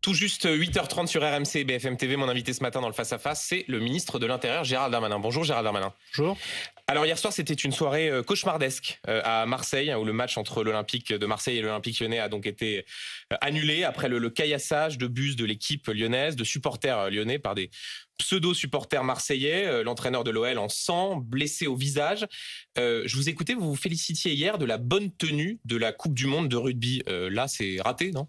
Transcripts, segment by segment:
Tout juste 8h30 sur RMC et BFM TV, mon invité ce matin dans le Face à Face, c'est le ministre de l'Intérieur Gérald Darmanin. Bonjour Gérald Darmanin. Bonjour. Alors hier soir, c'était une soirée euh, cauchemardesque euh, à Marseille, hein, où le match entre l'Olympique de Marseille et l'Olympique lyonnais a donc été euh, annulé après le, caillassage de bus de l'équipe lyonnaise, de supporters lyonnais par des pseudo-supporters marseillais, l'entraîneur de l'OL en sang, blessé au visage. je vous écoutais, vous vous félicitiez hier de la bonne tenue de la Coupe du Monde de rugby. là, c'est raté, non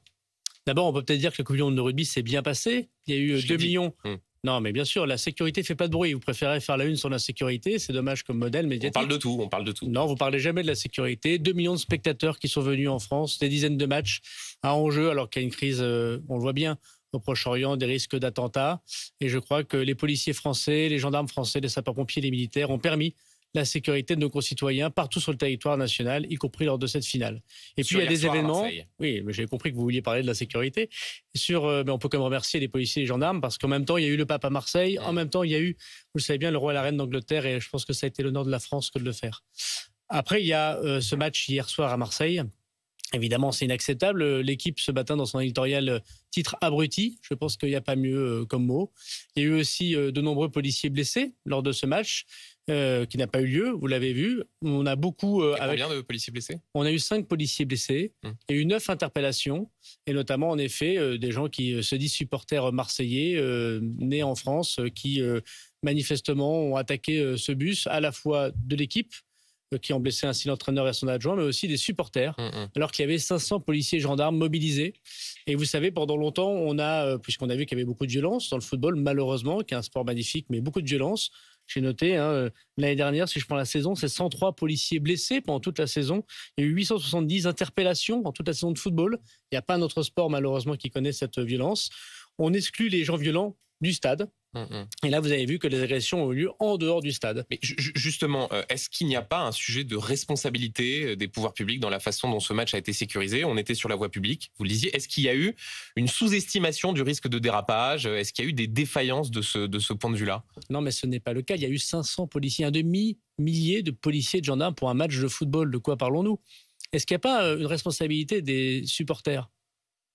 D'abord, on peut peut-être dire que le Coupe du de rugby s'est bien passé. Il y a eu 2 euh, millions. Hum. Non, mais bien sûr, la sécurité fait pas de bruit. Vous préférez faire la une sur la sécurité, c'est dommage comme modèle médiatique. On parle de tout, on parle de tout. Non, vous parlez jamais de la sécurité. 2 millions de spectateurs qui sont venus en France, des dizaines de matchs à enjeu, alors qu'il y a une crise, euh, on le voit bien, au Proche-Orient, des risques d'attentats. Et je crois que les policiers français, les gendarmes français, les sapeurs-pompiers, les militaires ont permis la sécurité de nos concitoyens partout sur le territoire national, y compris lors de cette finale. Et puis il y a des événements. Oui, mais j'ai compris que vous vouliez parler de la sécurité. Sur, mais euh, ben, on peut quand même remercier les policiers et les gendarmes parce qu'en même temps il y a eu le pape à Marseille, en même temps il y a eu, vous le savez bien, le roi et la reine d'Angleterre et je pense que ça a été l'honneur de la France que de le faire. Après il y a euh, ce match hier soir à Marseille Évidemment, c'est inacceptable. L'équipe ce matin dans son éditorial euh, titre abruti. Je pense qu'il n'y a pas mieux euh, comme mot. Il y a eu aussi euh, de nombreux policiers blessés lors de ce match. qui n'a pas eu lieu, vous l'avez vu. On a beaucoup. Combien de policiers blessés On a eu cinq policiers blessés. et hum. eu neuf interpellations, et notamment, en effet, des gens qui se disent supporters marseillais, nés en France, qui manifestement ont attaqué ce bus, à la fois de l'équipe, euh, qui ont blessé ainsi l'entraîneur et son adjoint, mais aussi des supporters, mm, mm. alors qu'il y avait 500 policiers et gendarmes mobilisés. Et vous savez, pendant longtemps, on a, euh, puisqu'on a vu qu'il y avait beaucoup de violence dans le football, malheureusement, qui est un sport magnifique, mais beaucoup de violence. J'ai noté, hein, euh, l'année dernière, si je prends la saison, c'est 103 policiers blessés pendant toute la saison. Il y a eu 870 interpellations pendant toute la saison de football. Il n'y a pas un autre sport, malheureusement, qui connaît cette violence. On exclut les gens violents du stade. Mm, mm. Et là, vous avez vu que les agressions ont eu lieu en dehors du stade. Mais justement, euh, est-ce qu'il n'y a pas un sujet de responsabilité euh, des pouvoirs publics dans la façon dont ce match a été sécurisé On était sur la voie publique, vous le disiez. Est-ce qu'il y a eu une sous-estimation du risque de dérapage Est-ce qu'il y a eu des défaillances de ce, de ce point de vue-là Non, mais ce n'est pas le cas. Il y a eu 500 policiers, un demi-millier de policiers et de gendarmes pour un match de football. De quoi parlons-nous Est-ce qu'il n'y euh, a pas une responsabilité des supporters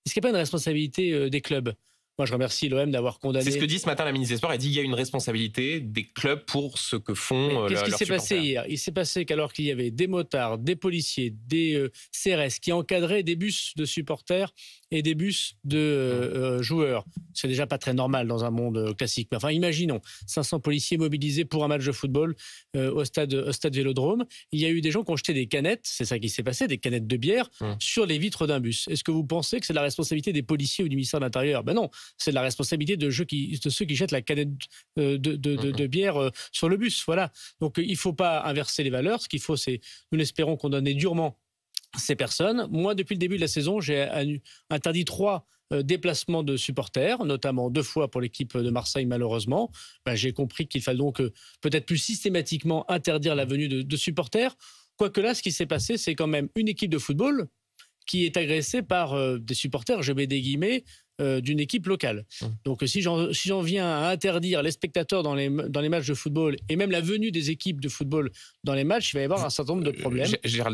Est-ce qu'il n'y a pas une responsabilité des clubs moi, je remercie l'OM d'avoir condamné. C'est ce que dit ce matin la ministre des Sports. Elle dit qu'il y a une responsabilité des clubs pour ce que font. Euh, qu'est-ce qui s'est passé hier Il s'est passé qu'alors qu'il y avait des motards, des policiers, des euh, CRS qui encadraient des bus de supporters et des bus de joueurs. Euh, joueurs. C'est déjà pas très normal dans un monde classique. Mais enfin, imaginons 500 policiers mobilisés pour un match de football au stade au stade Vélodrome. Il y a eu des gens qui ont jeté des canettes. C'est ça qui s'est passé, des canettes de bière mmh. sur les vitres d'un bus. Est-ce que vous pensez que c'est la responsabilité des policiers ou du ministère de l'Intérieur Ben non c'est de la responsabilité de, ceux qui jettent la canette euh, de, mhm. bière euh, sur le bus. Voilà. Donc il ne faut pas inverser les valeurs. Ce qu'il faut, c'est, nous espérons condamner durement ces personnes. Moi, depuis le début de la saison, j'ai interdit trois euh, déplacements de supporters, notamment deux fois pour l'équipe de Marseille malheureusement. Ben, j'ai compris qu'il fallait donc peut-être plus systématiquement interdire la venue de, supporters. Quoique là, ce qui s'est passé, c'est quand même une équipe de football qui est agressée par des supporters, je mets des guillemets, euh, d'une équipe locale. Hum. Donc si j'en viens à interdire les spectateurs dans les, dans les matchs de football et même la venue des équipes de football dans les matchs, il va y avoir un certain nombre de euh, problèmes.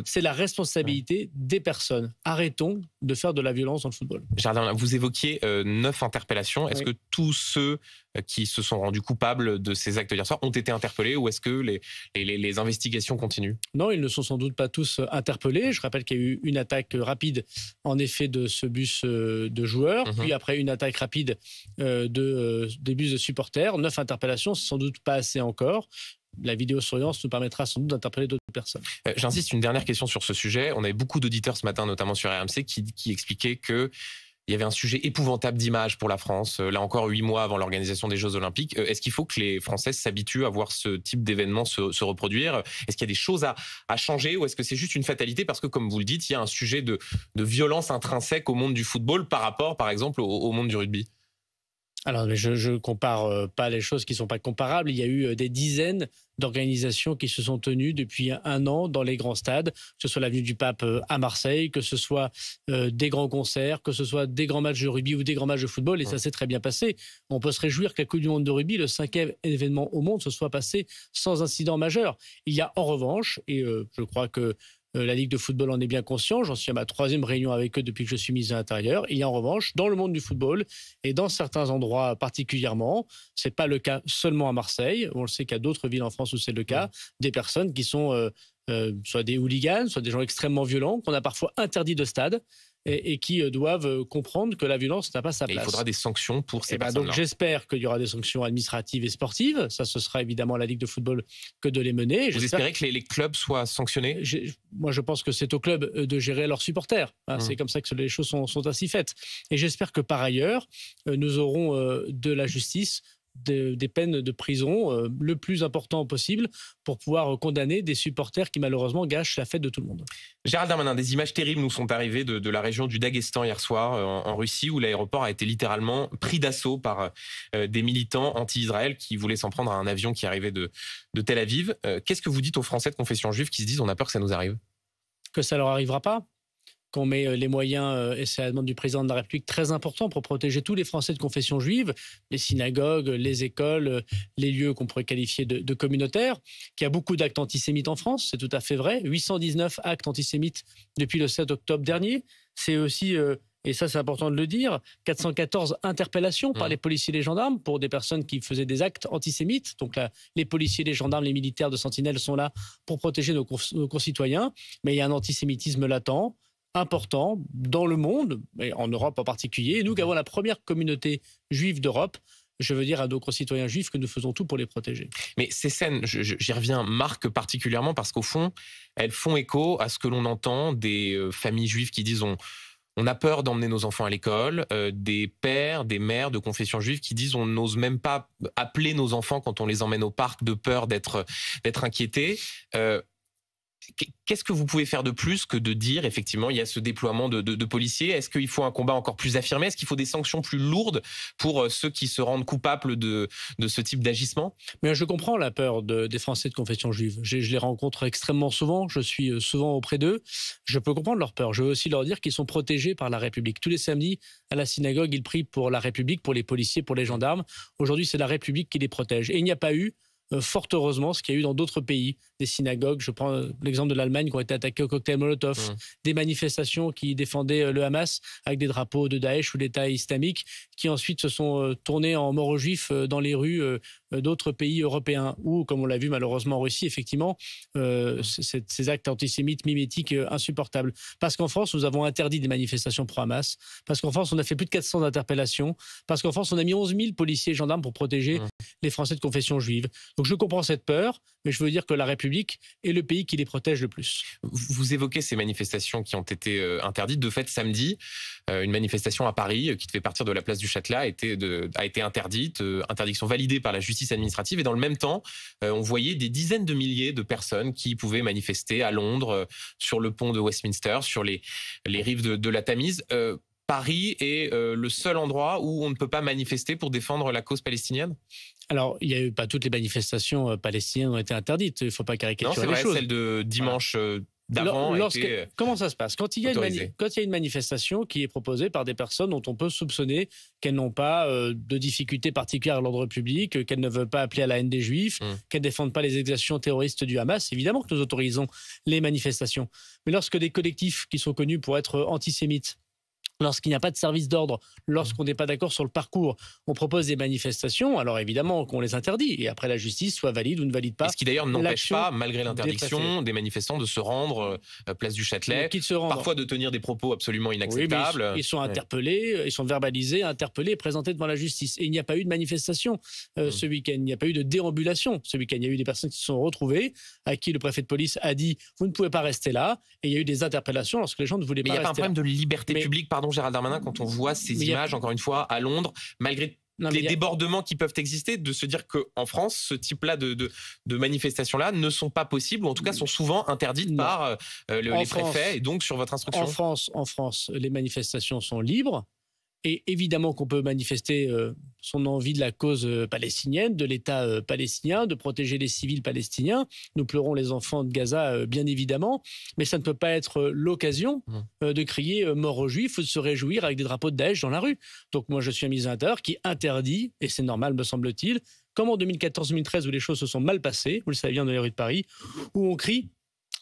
C'est la responsabilité des personnes. Arrêtons de faire de la violence dans le football. Jardin, vous évoquiez euh, neuf interpellations. Est-ce que tous ceux euh, qui se sont rendus coupables de ces actes hier soir ont été interpellés ou est-ce que les, les, investigations continuent Non, ils ne sont sans doute pas tous euh, interpellés. Je rappelle qu'il y a eu une attaque rapide, en effet, de ce bus de joueurs, mhm. puis après une attaque rapide de, des bus de supporters. Neuf interpellations, c'est sans doute pas assez encore. La vidéosurveillance nous permettra sans doute d'interpeller d'autres personne. Euh, j'insiste, une dernière question sur ce sujet. On avait beaucoup d'auditeurs ce matin, notamment sur RMC, qui, expliquaient qu'il y avait un sujet épouvantable d'image pour la France, euh, là encore huit mois avant l'organisation des Jeux Olympiques. Euh, est-ce qu'il faut que les Français s'habituent à voir ce type d'événement se, reproduire Est-ce qu'il y a des choses à, changer ou est-ce que c'est juste une fatalité Parce que, comme vous le dites, il y a un sujet de, violence intrinsèque au monde du football par rapport, par exemple, au monde du rugby. Alors, je ne compare euh, pas les choses qui ne sont pas comparables. Il y a eu euh, des dizaines d'organisations qui se sont tenues depuis un an dans les grands stades, que ce soit l'avenue du Pape euh, à Marseille, que ce soit des grands concerts, que ce soit des grands matchs de rugby ou des grands matchs de football, et ça s'est très bien passé. On peut se réjouir que Coupe du Monde de rugby, le cinquième événement au monde, se soit passé sans incident majeur. Il y a en revanche, et je crois que euh, la Ligue de football en est bien conscient. J'en suis à ma troisième réunion avec eux depuis que je suis mis à l'intérieur. Il y a en revanche, dans le monde du football et dans certains endroits particulièrement, ce n'est pas le cas seulement à Marseille. On le sait qu'il y a d'autres villes en France où c'est le cas. Des personnes qui sont euh, euh, soit des hooligans, soit des gens extrêmement violents qu'on a parfois interdit de stade et, qui euh, doivent euh, comprendre que la violence n'a pas sa place. il faudra des sanctions pour ces personnes. Eh ben, donc j'espère qu'il y aura des sanctions administratives et sportives. Ça, ce sera évidemment la Ligue de football que de les mener. Vous espérez que les, clubs soient sanctionnés Moi, je pense que c'est aux clubs euh, de gérer leurs supporters. Hein. Mmh. C'est comme ça que les choses sont, sont ainsi faites. Et j'espère que par ailleurs, nous aurons de la justice des peines de prison euh, le plus important possible pour pouvoir euh, condamner des supporters qui malheureusement gâchent la fête de tout le monde. Gérald Darmanin, des images terribles nous sont arrivées de, la région du Daghestan hier soir euh, en, Russie où l'aéroport a été littéralement pris d'assaut par des militants anti-Israël qui voulaient s'en prendre à un avion qui arrivait de, Tel Aviv. Qu'est-ce que vous dites aux Français de confession juive qui se disent on a peur que ça nous arrive Que ça leur arrivera pas qu'on met euh, les moyens, euh, et c'est la demande du président de la République, très important pour protéger tous les Français de confession juive, les synagogues, les écoles, euh, les lieux qu'on pourrait qualifier de, communautaires, qu'il y a beaucoup d'actes antisémites en France, c'est tout à fait vrai, 819 actes antisémites depuis le 7 octobre dernier, c'est aussi... et ça c'est important de le dire, 414 interpellations par mmh. les policiers et les gendarmes pour des personnes qui faisaient des actes antisémites. Donc là, les policiers, les gendarmes, les militaires de Sentinelle sont là pour protéger nos concitoyens, mais il y a un antisémitisme latent important dans le monde, et en Europe en particulier. Et nous qui avons la première communauté juive d'Europe, je veux dire à nos concitoyens juifs que nous faisons tout pour les protéger. Mais ces scènes, j'y reviens, marquent particulièrement parce qu'au fond, elles font écho à ce que l'on entend des euh, familles juives qui disent on, a peur d'emmener nos enfants à l'école, euh, des pères, des mères de confession juive qui disent on n'ose même pas appeler nos enfants quand on les emmène au parc de peur d'être inquiétés. Euh, Qu'est-ce que vous pouvez faire de plus que de dire, effectivement, il y a ce déploiement de, policiers Est-ce qu'il faut un combat encore plus affirmé Est-ce qu'il faut des sanctions plus lourdes pour euh, ceux qui se rendent coupables de, ce type d'agissement Mais je comprends la peur des Français de confession juive. je, les rencontre extrêmement souvent, je suis euh, souvent auprès d'eux. Je peux comprendre leur peur. Je veux aussi leur dire qu'ils sont protégés par la République. Tous les samedis, à la synagogue, ils prient pour la République, pour les policiers, pour les gendarmes. Aujourd'hui, c'est la République qui les protège. Et il n'y a pas eu euh, fort heureusement, ce qu'il y a eu dans d'autres pays. Des synagogues, je prends euh, l'exemple de l'Allemagne, qui ont été attaquées au cocktail Molotov. Mmh. Des manifestations qui défendaient euh, le Hamas avec des drapeaux de Daesh ou d'État islamique, qui ensuite se sont tournés en mort aux juifs dans les rues d'autres pays européens. Ou, comme on l'a vu malheureusement en Russie, effectivement, mmh. ces actes antisémites, mimétiques, insupportables. Parce qu'en France, nous avons interdit des manifestations pro-Hamas. Parce qu'en France, on a fait plus de 400 interpellations. Parce qu'en France, on a mis 11 000 policiers et gendarmes pour protéger mmh. les Français de confession juive. Donc je comprends cette peur, mais je veux dire que la République est le pays qui les protège le plus. Vous évoquez ces manifestations qui ont été euh, interdites. De fait, samedi, euh, une manifestation à Paris euh, qui devait partir de la place du Châtelet a été, de, a été interdite, interdiction validée par la justice administrative. Et dans le même temps, on voyait des dizaines de milliers de personnes qui pouvaient manifester à Londres, sur le pont de Westminster, sur les, rives de, la Tamise. Paris est le seul endroit où on ne peut pas manifester pour défendre la cause palestinienne alors, il n'y a eu pas toutes les manifestations euh, palestiniennes ont été interdites. Il ne faut pas caricaturer non, vrai, Celle de dimanche. Euh, d'avant lorsque, comment ça se passe quand il, y a une manifestation qui est proposée par des personnes dont on peut soupçonner qu'elles n'ont pas euh, de difficultés particulières à l'ordre public, qu'elles ne veulent pas appeler à la haine des juifs, mmh. qu'elles ne défendent pas les exactions terroristes du Hamas, évidemment que nous autorisons les manifestations. Mais lorsque des collectifs qui sont connus pour être antisémites lorsqu'il n'y a pas de service d'ordre, lorsqu'on mmh. n'est pas d'accord sur le parcours, on propose des manifestations, alors évidemment qu'on les interdit, et après la justice soit valide ou ne valide pas. ce qui d'ailleurs n'empêche pas, malgré l'interdiction, des manifestants de se rendre euh, place du Châtelet, se parfois de tenir des propos absolument inacceptables. Oui, ils, sont interpellés, euh, ils sont verbalisés, interpellés, présentés devant la justice. Et il n'y a pas eu de manifestation euh, mmh. ce week-end, il n'y a pas eu de déambulation ce week-end. Il y a eu des personnes qui se sont retrouvées, à qui le préfet de police a dit, vous ne pouvez pas rester là, et il y a eu des interpellations lorsque les gens ne voulaient pas rester Il n'y a pas un problème de liberté publique, pardon Gérald Darmanin, quand on voit ces images, encore une fois, à Londres, malgré les débordements qui peuvent exister, de se dire qu'en France, ce type-là de, manifestations-là ne sont pas possibles, ou en tout cas mm. sont souvent interdites par euh, les préfets, et donc sur votre instruction. France, en France, les manifestations sont libres, et évidemment qu'on peut manifester euh, son envie de la cause euh, palestinienne, de l'État euh, palestinien, de protéger les civils palestiniens. Nous pleurons les enfants de Gaza, bien évidemment, mais ça ne peut pas être l'occasion mmh. de crier mort aux Juifs ou de se réjouir avec des drapeaux de Daesh dans la rue. Donc moi, je suis un ministre qui interdit, et c'est normal, me semble-t-il, comme en 2014-2013 où les choses se sont mal passées, vous le savez bien dans les rues de Paris, où on crie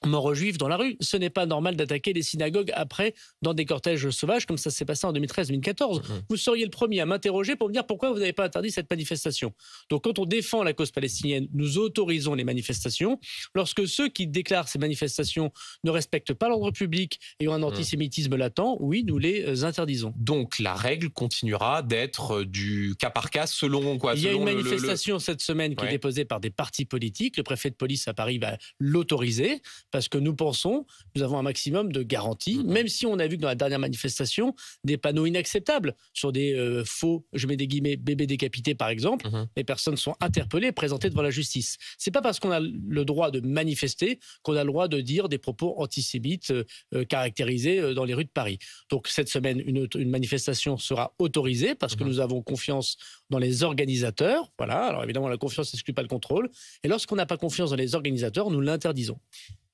morts aux juifs dans la rue. Ce n'est pas normal d'attaquer les synagogues après dans des cortèges sauvages comme ça s'est passé en 2013-2014. Mm-hmm. Vous seriez le premier à m'interroger pour me dire pourquoi vous n'avez pas interdit cette manifestation. Donc quand on défend la cause palestinienne, nous autorisons les manifestations. Lorsque ceux qui déclarent ces manifestations ne respectent pas l'ordre public et ont un mm. antisémitisme latent, oui, nous les euh, interdisons. Donc la règle continuera d'être euh, du cas par cas selon quoi Il y a une manifestation cette semaine qui est déposée par des partis politiques. Le préfet de police à Paris va l'autoriser parce que nous pensons, nous avons un maximum de garanties, mhm. même si on a vu que dans la dernière manifestation, des panneaux inacceptables sur des euh, faux, je mets des guillemets, bébés décapités par exemple, mhm. les personnes sont interpellées, présentées devant la justice. C'est pas parce qu'on a le droit de manifester qu'on a le droit de dire des propos antisémites euh, euh, caractérisés dans les rues de Paris. Donc cette semaine, une, manifestation sera autorisée parce que mhm. nous avons confiance dans les organisateurs. Voilà. Alors évidemment, la confiance n'exclut pas le contrôle. Et lorsqu'on n'a pas confiance dans les organisateurs, nous l'interdisons.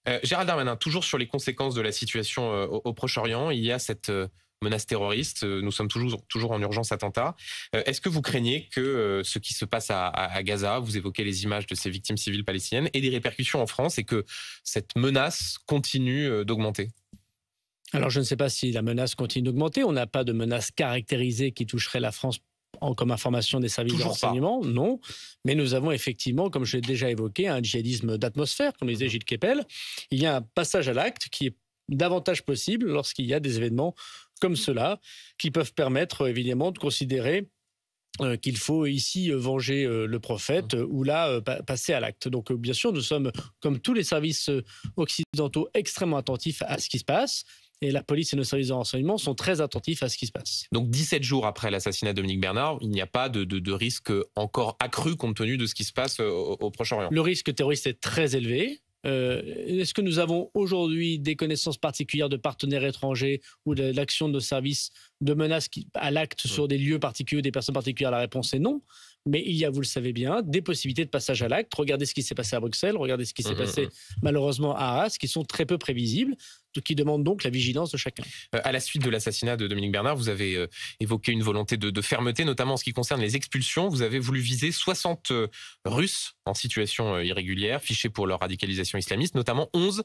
Euh, Gérald Darmanin, toujours sur les conséquences de la situation euh, au, Proche-Orient, il y a cette euh, menace terroriste, nous sommes toujours, en urgence attentat. Est-ce que vous craignez que ce qui se passe à, Gaza, vous évoquez les images de ces victimes civiles palestiniennes, et des répercussions en France et que cette menace continue d'augmenter alors je ne sais pas si la menace continue d'augmenter. On n'a pas de menace caractérisée qui toucherait la France en, comme information des services de renseignement, non. Mais nous avons effectivement, comme je l'ai déjà évoqué, un djihadisme d'atmosphère, comme disait Gilles mhm. Kepel. Il y a un passage à l'acte qui est davantage possible lorsqu'il y a des événements comme cela qui peuvent permettre évidemment de considérer euh, qu'il faut ici euh, venger euh, le prophète mhm. ou là passer à l'acte. Donc bien sûr, nous sommes, comme tous les services occidentaux, extrêmement attentifs à ce qui se passe et la police et nos services de renseignement sont très attentifs à ce qui se passe. Donc 17 jours après l'assassinat de Dominique Bernard, il n'y a pas de, risque encore accru compte tenu de ce qui se passe euh, au, Proche-Orient. Le risque terroriste est très élevé. Euh, est-ce que nous avons aujourd'hui des connaissances particulières de partenaires étrangers ou de l'action de nos services de menaces à l'acte sur des lieux particuliers des personnes particulières La réponse est non. Mais il y a, vous le savez bien, des possibilités de passage à l'acte. Regardez ce qui s'est passé à Bruxelles, regardez ce qui s'est mmh, mmh, passé mmh. malheureusement à Arras, qui sont très peu prévisibles qui demande donc la vigilance de chacun. Euh, à la suite de l'assassinat de Dominique Bernard, vous avez euh, évoqué une volonté de, de fermeté, notamment en ce qui concerne les expulsions. Vous avez voulu viser 60 euh, Russes en situation euh, irrégulière, fichés pour leur radicalisation islamiste, notamment 11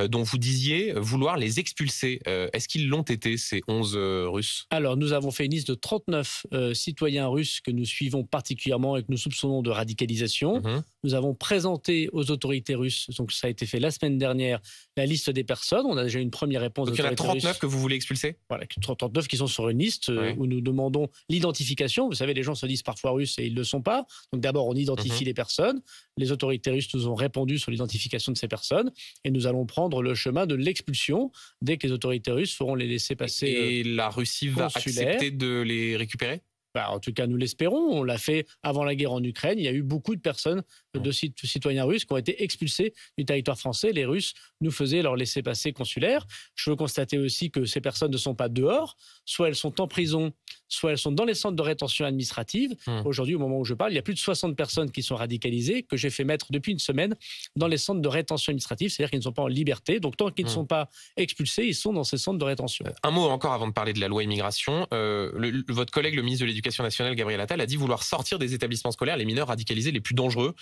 euh, dont vous disiez vouloir les expulser. Euh, est-ce qu'ils l'ont été, ces 11 Russes Alors, nous avons fait une liste de 39 citoyens russes que nous suivons particulièrement et que nous soupçonnons de radicalisation. Mhm. Nous avons présenté aux autorités russes, donc ça a été fait la semaine dernière, la liste des personnes. On a déjà une première réponse. Donc, il y en a 39 que vous voulez expulser Voilà, 39 qui sont sur une liste où nous demandons l'identification. Vous savez, les gens se disent parfois russes et ils ne le sont pas. Donc d'abord, on mhm. identifie les personnes. Les autorités russes nous ont répondu sur l'identification de ces personnes et nous allons prendre le chemin de l'expulsion dès que les autorités russes feront les laisser passer. Et euh, la Russie va accepter de les récupérer bah, en tout cas, nous l'espérons. On l'a fait avant la guerre en Ukraine. Il y a eu beaucoup de personnes de citoyens russes qui ont été expulsés du territoire français. Les Russes nous faisaient leur laisser-passer consulaire. Je veux constater aussi que ces personnes ne sont pas dehors. Soit elles sont en prison, soit elles sont dans les centres de rétention administrative. Hmm. Aujourd'hui, au moment où je parle, il y a plus de 60 personnes qui sont radicalisées, que j'ai fait mettre depuis une semaine dans les centres de rétention administrative, c'est-à-dire qu'ils ne sont pas en liberté. Donc tant qu'ils ne hmm. sont pas expulsés, ils sont dans ces centres de rétention. Euh, un mot encore avant de parler de la loi immigration. Euh, votre collègue, le ministre de l'Éducation nationale, Gabriel Attal, a dit vouloir sortir des établissements scolaires les mineurs radicalisés les plus dangereux.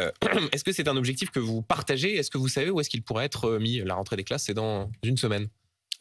Euh, est-ce que c'est un objectif que vous partagez Est-ce que vous savez où est-ce qu'il pourrait être euh, mis La rentrée des classes, c'est dans une semaine.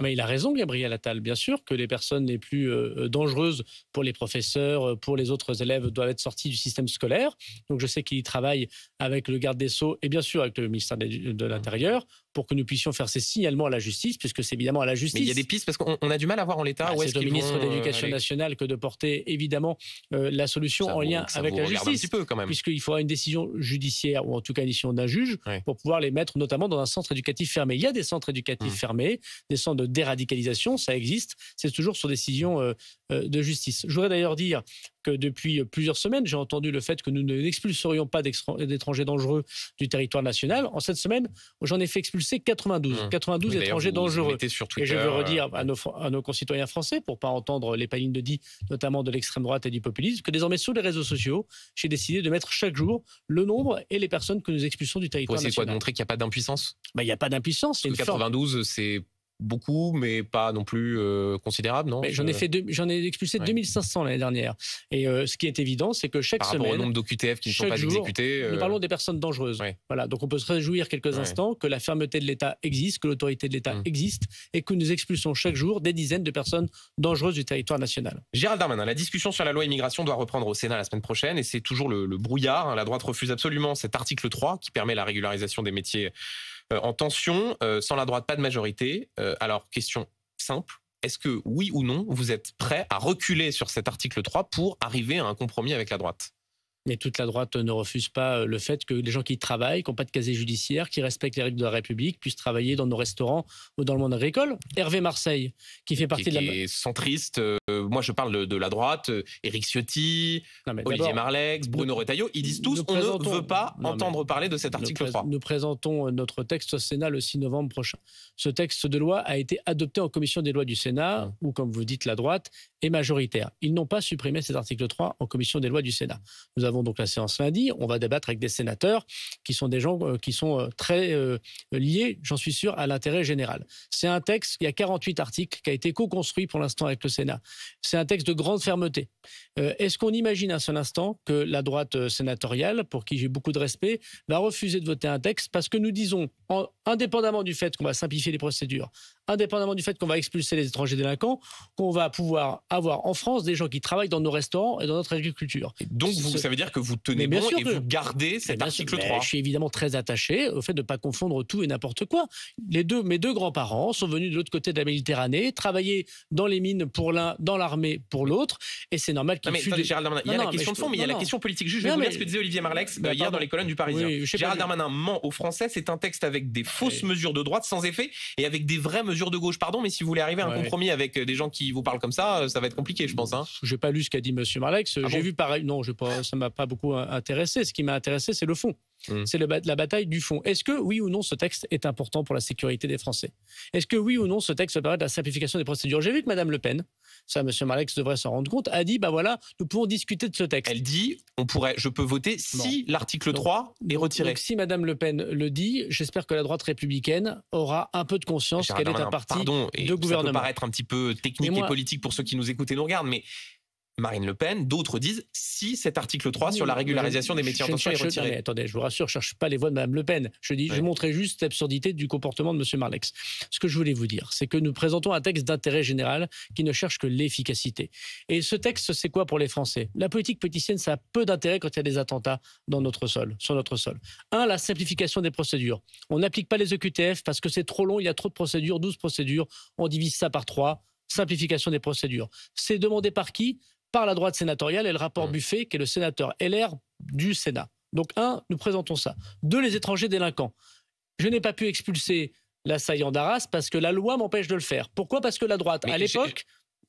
Mais ah bah, il a raison, Gabriel Attal. Bien sûr que les personnes les plus euh, dangereuses pour les professeurs, pour les autres élèves, doivent être sorties du système scolaire. Donc je sais qu'il travaille avec le garde des Sceaux et bien sûr avec le ministère de l'Intérieur pour que nous puissions faire ces signalements à la justice, puisque c'est évidemment à la justice. il y a des pistes parce qu'on a du mal à voir en l'état. Bah, où est-ce ministre de euh, l'Éducation nationale que de porter évidemment euh, la solution en lien avec la justice, quand même. puisqu'il faudra une décision judiciaire ou en tout cas une décision d'un juge pour pouvoir les mettre notamment dans un centre éducatif fermé. Il y a des centres éducatifs mmh. fermés, des centres de déradicalisation, ça existe. C'est toujours sur décision euh, de justice. Je voudrais d'ailleurs dire que depuis euh, plusieurs semaines, j'ai entendu le fait que nous n'expulserions pas d'étrangers dangereux du territoire national. En cette semaine, j'en ai fait expulser 92, 92 mmh. étrangers dangereux. et je veux euh, redire à nos, à nos concitoyens français, pour pas entendre les palines de dit, notamment de l'extrême droite et du populisme, que désormais sur les réseaux sociaux, j'ai décidé de mettre chaque jour le nombre et les personnes que nous expulsons du territoire national. C'est quoi de montrer qu'il n'y a pas d'impuissance bah, Il n'y a pas d'impuissance. 92, c'est beaucoup, mais pas non plus euh, considérable, non J'en ai fait, j'en ai expulsé 2500 l'année dernière. Et euh, ce qui est évident, c'est que chaque Par semaine, au nombre d'OQTF qui ne sont pas exécutés, nous euh, parlons des personnes dangereuses. Voilà, donc on peut se réjouir quelques instants que la fermeté de l'État existe, que l'autorité de l'État mm. existe, et que nous expulsons chaque jour des dizaines de personnes dangereuses du territoire national. Gérald Darmanin, la discussion sur la loi immigration doit reprendre au Sénat la semaine prochaine, et c'est toujours le, brouillard. Hein. La droite refuse absolument cet article 3 qui permet la régularisation des métiers euh, en tension, euh, sans la droite, pas de majorité. Euh, alors, question simple, est-ce que oui ou non, vous êtes prêt à reculer sur cet article 3 pour arriver à un compromis avec la droite mais toute la droite ne refuse pas euh, le fait que les gens qui travaillent, qui n'ont pas de casier judiciaire, qui respectent les règles de la République, puissent travailler dans nos restaurants ou dans le monde agricole. Hervé Marseille, qui fait partie de la... Qui est centriste. Euh, moi, je parle de la droite. Euh, Éric Ciotti, Olivier Marleix, Bruno Retailleau, ils disent tous qu'on ne veut pas entendre parler de cet article nous 3. Nous présentons notre texte au Sénat le 6 novembre prochain. Ce texte de loi a été adopté en commission des lois du Sénat, hein. Ou comme vous dites, la droite et majoritaire. Ils n'ont pas supprimé cet article 3 en commission des lois du Sénat. Nous avons donc la séance lundi. On va débattre avec des sénateurs qui sont des gens euh, qui sont euh, très euh, liés, j'en suis sûr, à l'intérêt général. C'est un texte, il y a 48 articles, qui a été co-construit pour l'instant avec le Sénat. C'est un texte de grande fermeté. Est-ce qu'on imagine un seul instant que la droite sénatoriale, pour qui j'ai beaucoup de respect, va refuser de voter un texte parce que nous disons, indépendamment du fait qu'on va simplifier les procédures, indépendamment du fait qu'on va expulser les étrangers délinquants, qu'on va pouvoir avoir en France des gens qui travaillent dans nos restaurants et dans notre agriculture. donc, ça veut dire que vous tenez bien bon et vous gardez cet article 3 Je suis évidemment très attaché au fait de ne pas confondre tout et n'importe quoi. Les deux, mes deux grands-parents sont venus de l'autre côté de la Méditerranée, travailler dans les mines pour l'un, dans l'armée pour l'autre, et c'est normal qu'ils il y a la question de fond, mais il y a la question politique. Juste, je vais vous ce que disait Olivier Marlex bah, hier dans les colonnes du Parisien. Gérald Darmanin ment aux Français, c'est un texte avec des fausses mesures de droite sans effet et avec des vraies mesures de gauche, pardon, mais si vous voulez arriver à un compromis avec euh, des gens qui vous parlent comme ça, euh, ça va être compliqué, je pense. Hein. je n'ai pas lu ce qu'a dit Monsieur Marlex. Ah j'ai vu pareil. Non, je pas, ça m'a pas beaucoup euh, intéressé. Ce qui m'a intéressé, c'est le fond. Hmm. C'est la bataille du fond. Est-ce que oui ou non ce texte est important pour la sécurité des Français Est-ce que oui ou non ce texte va permettre la simplification des procédures J'ai vu que Madame Le Pen ça M. Marlex devrait s'en rendre compte, a dit, bah voilà, nous pouvons discuter de ce texte. Elle dit, on pourrait, je peux voter si l'article 3 est retiré. Donc, si Mme Le Pen le dit, j'espère que la droite républicaine aura un peu de conscience qu'elle est un parti de gouvernement. Ça peut paraître un petit peu technique et, et politique pour ceux qui nous écoutent et nous regardent, mais Marine Le Pen, d'autres disent si cet article 3 sur la régularisation des métiers en tension est retiré. attendez, je vous rassure, je cherche pas les voix de Mme Le Pen. Je dis, je montrais juste l'absurdité du comportement de M. Marlex. Ce que je voulais vous dire, c'est que nous présentons un texte d'intérêt général qui ne cherche que l'efficacité. Et ce texte, c'est quoi pour les Français La politique politicienne, ça a peu d'intérêt quand il y a des attentats dans notre sol, sur notre sol. Un, la simplification des procédures. On n'applique pas les EQTF parce que c'est trop long, il y a trop de procédures, 12 procédures, on divise ça par 3 simplification des procédures. C'est demandé par qui par la droite sénatoriale et le rapport mmh. Buffet, qui est le sénateur LR du Sénat. Donc, un, nous présentons ça. Deux, les étrangers délinquants. Je n'ai pas pu expulser l'assaillant d'Arras parce que la loi m'empêche de le faire. Pourquoi Parce que la droite, à l'époque,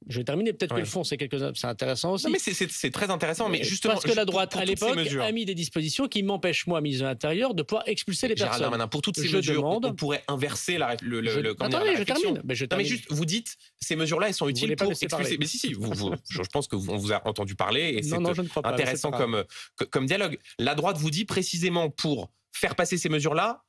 je vais terminer. Peut-être que le fond, c'est quelque... c'est intéressant aussi. mais c'est très intéressant. Mais euh, justement, parce que la droite, à l'époque, a mis des dispositions qui m'empêchent, moi, mise à l'intérieur, de pouvoir expulser les personnes. pour toutes ces mesures, on pourrait inverser la, le, le, je... Attendez, je, termine. Mais mais juste, vous dites, ces mesures-là, elles sont utiles pour expulser. Mais si, si, vous, je pense que vous, on vous a entendu parler et c'est intéressant comme, comme dialogue. La droite vous dit précisément pour faire passer ces mesures-là,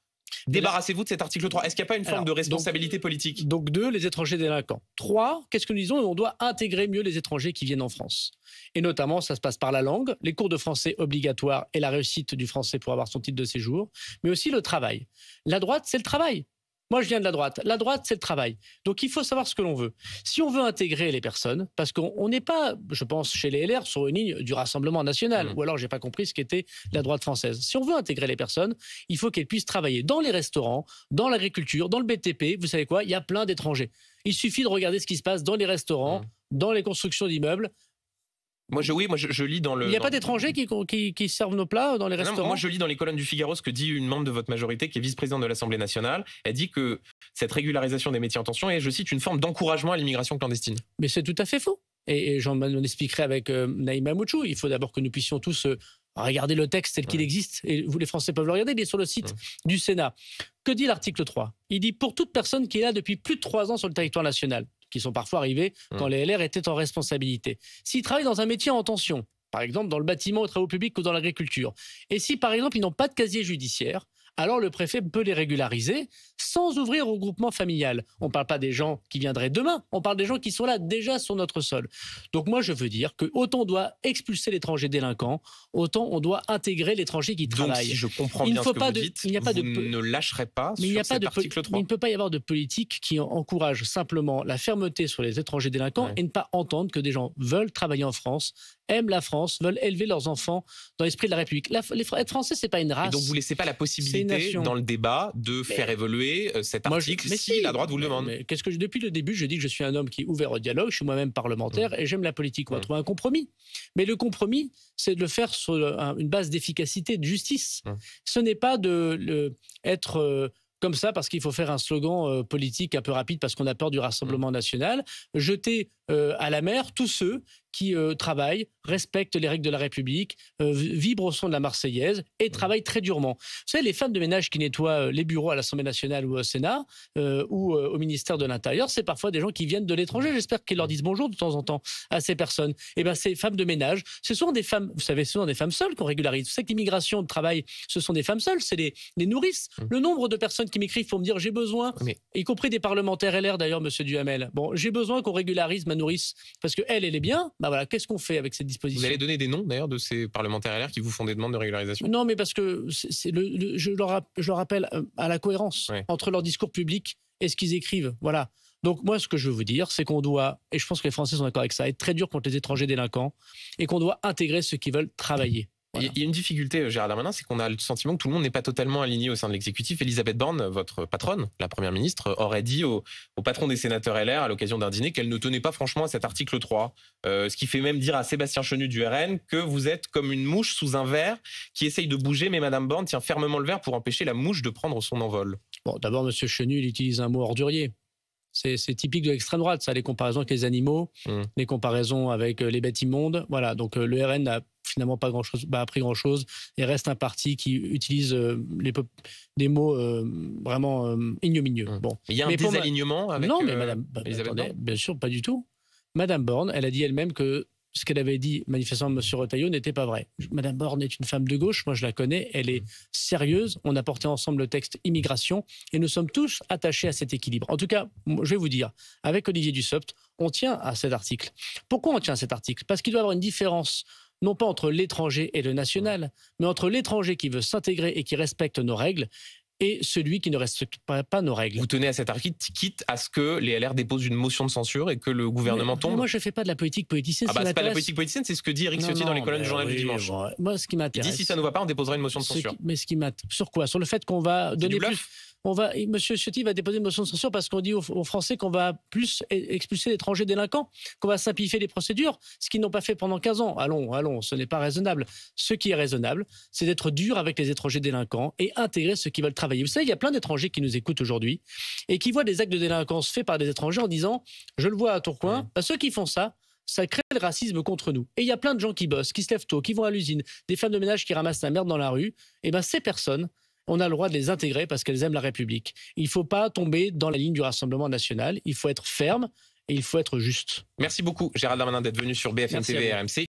Débarrassez-vous de cet article 3. Est-ce qu'il n'y a pas une forme de responsabilité politique Donc deux, les étrangers délinquants. Trois, qu'est-ce que nous disons On doit intégrer mieux les étrangers qui viennent en France. Et notamment, ça se passe par la langue, les cours de français obligatoires et la réussite du français pour avoir son titre de séjour, mais aussi le travail. La droite, c'est le travail. Moi, je viens de la droite. La droite, c'est le travail. Donc, il faut savoir ce que l'on veut. Si on veut intégrer les personnes, parce qu'on n'est pas, je pense, chez les LR, sur une ligne du Rassemblement national, mmh. ou alors je n'ai pas compris ce qu'était la droite française. Si on veut intégrer les personnes, il faut qu'elles puissent travailler dans les restaurants, dans l'agriculture, dans le BTP. Vous savez quoi Il y a plein d'étrangers. Il suffit de regarder ce qui se passe dans les restaurants, mmh. dans les constructions d'immeubles, moi, je, oui, moi, je, lis dans le. Il n'y a pas d'étrangers qui, servent nos plats dans les restaurants. moi, je lis dans les colonnes du Figaro ce que dit une membre de votre majorité qui est vice-présidente de l'Assemblée nationale. Elle dit que cette régularisation des métiers en tension est, je cite, une forme d'encouragement à l'immigration clandestine. Mais c'est tout à fait faux. Et, j'en ben, expliquerai avec euh, Naïma Mouchou. Il faut d'abord que nous puissions tous euh, regarder le texte tel qu'il existe. Et vous, les Français, peuvent le regarder. Il est sur le site du Sénat. Que dit l'article 3 Il dit pour toute personne qui est là depuis plus de trois ans sur le territoire national, qui sont parfois arrivés hum. quand les LR étaient en responsabilité. S'ils travaillent dans un métier en tension, par exemple dans le bâtiment, aux travaux publics ou dans l'agriculture, et si par exemple ils n'ont pas de casier judiciaire, alors le préfet peut les régulariser sans ouvrir au groupement familial. On ne parle pas des gens qui viendraient demain, on parle des gens qui sont là déjà sur notre sol. Donc moi, je veux dire que autant on doit expulser l'étranger délinquant, autant on doit intégrer l'étranger qui travaille. Donc, si je comprends bien faut ce que pas vous dites, il pas ne lâcherait pas sur il 3. il ne peut pas y avoir de politique qui encourage simplement la fermeté sur les étrangers délinquants et ne pas entendre que des gens veulent travailler en France aiment la France, veulent élever leurs enfants dans l'esprit de la République. les, être français, c'est pas une race. Et donc vous laissez pas la possibilité dans le débat de faire évoluer euh, cet article moi mais si, la droite vous le demande. Qu'est-ce que depuis le début, je dis que je suis un homme qui est ouvert au dialogue, je suis moi-même parlementaire mmh. et j'aime la politique. On va mmh. trouver un compromis. Mais le compromis, c'est de le faire sur une base d'efficacité, de justice. Mmh. Ce n'est pas de le, être euh, comme ça parce qu'il faut faire un slogan euh, politique un peu rapide parce qu'on a peur du Rassemblement national, jeter à la mer tous ceux qui euh, travaillent, respectent les règles de la République, euh, vibre vibrent au son de la Marseillaise et mmh. travaillent très durement. Vous savez, les femmes de ménage qui nettoient euh, les bureaux à l'Assemblée nationale ou au Sénat ou au ministère de l'Intérieur, c'est parfois des gens qui viennent de l'étranger. Mmh. J'espère qu'ils leur disent bonjour de temps en temps à ces personnes. Et eh bien, ces femmes de ménage, ce sont des femmes, vous savez, ce sont des femmes seules qu'on régularise. Vous savez que l'immigration de travail, ce sont des femmes seules, c'est les, nourrices. Mmh. Le nombre de personnes qui m'écrivent pour me dire j'ai besoin, y compris des parlementaires LR d'ailleurs, monsieur Duhamel. Bon, j'ai besoin qu'on régularise ma nourrice parce que elle, elle est bien, bah qu'est-ce qu'on fait avec cette disposition Vous allez donner des noms d'ailleurs de ces parlementaires LR qui vous font des demandes de régularisation Non, mais parce que je, leur, appelle euh, à la cohérence entre leur discours public et ce qu'ils écrivent. Voilà. Donc moi, ce que je veux vous dire, c'est qu'on doit, et je pense que les Français sont d'accord avec ça, être très dur contre les étrangers délinquants et qu'on doit intégrer ceux qui veulent travailler. Il y a une difficulté, euh, Gérard Darmanin, c'est qu'on a le sentiment que tout le monde n'est pas totalement aligné au sein de l'exécutif. Elisabeth Borne, votre patronne, la première ministre, aurait dit au, patron des sénateurs LR à l'occasion d'un dîner qu'elle ne tenait pas franchement à cet article 3. Euh, ce qui fait même dire à Sébastien Chenu du RN que vous êtes comme une mouche sous un verre qui essaye de bouger, mais Madame Borne tient fermement le verre pour empêcher la mouche de prendre son envol. Bon, d'abord, Monsieur Chenu, il utilise un mot ordurier. C'est typique de l'extrême droite, ça, les comparaisons avec les animaux, hum. les comparaisons avec euh, les bêtes immondes. Voilà, donc le RN a finalement pas grand chose, bah, appris grand chose et reste un parti qui utilise euh, les des mots euh, vraiment euh, ignominieux. Mmh. Bon, il y a un désalignement avec non, mais Madame, bah, bien sûr, pas du tout. Madame Borne, elle a dit elle-même que ce qu'elle avait dit manifestement M. Retailleau n'était pas vrai. Madame Borne est une femme de gauche, moi je la connais, elle est sérieuse, on a porté ensemble le texte immigration et nous sommes tous attachés à cet équilibre. En tout cas, je vais vous dire, avec Olivier Dussopt, on tient à cet article. Pourquoi on tient à cet article Parce qu'il doit y avoir une différence non pas entre l'étranger et le national, mais entre l'étranger qui veut s'intégrer et qui respecte nos règles et celui qui ne respecte pas, nos règles. Vous tenez à cet article, quitte à ce que les LR déposent une motion de censure et que le gouvernement tombe Moi, je ne fais pas de la politique politicienne. Ah bah, c'est pas de la politique politicienne, c'est ce que dit Eric Ciotti dans les colonnes du journal du dimanche. moi, ce qui m'intéresse. Il si ça ne va pas, on déposera une motion de censure. mais ce qui m'intéresse. Sur quoi Sur le fait qu'on va donner plus va, M. Ciotti va déposer une motion de censure parce qu'on dit aux, Français qu'on va plus e, expulser les étrangers délinquants, qu'on va simplifier les procédures, ce qu'ils n'ont pas fait pendant 15 ans. Allons, allons, ce n'est pas raisonnable. Ce qui est raisonnable, c'est d'être dur avec les étrangers délinquants et intégrer ceux qui veulent travailler. Vous savez, il y a plein d'étrangers qui nous écoutent aujourd'hui et qui voient des actes de délinquance faits par des étrangers en disant, je le vois à Tourcoing, bah, ceux qui font ça, ça crée le racisme contre nous. Et il y a plein de gens qui bossent, qui se lèvent tôt, qui vont à l'usine, des femmes de ménage qui ramassent la merde dans la rue. Et ben ces personnes, on a le droit de les intégrer parce qu'elles aiment la République. Il ne faut pas tomber dans la ligne du Rassemblement national, il faut être ferme et il faut être juste. Merci beaucoup Gérald Darmanin d'être venu sur BFM TV RMC.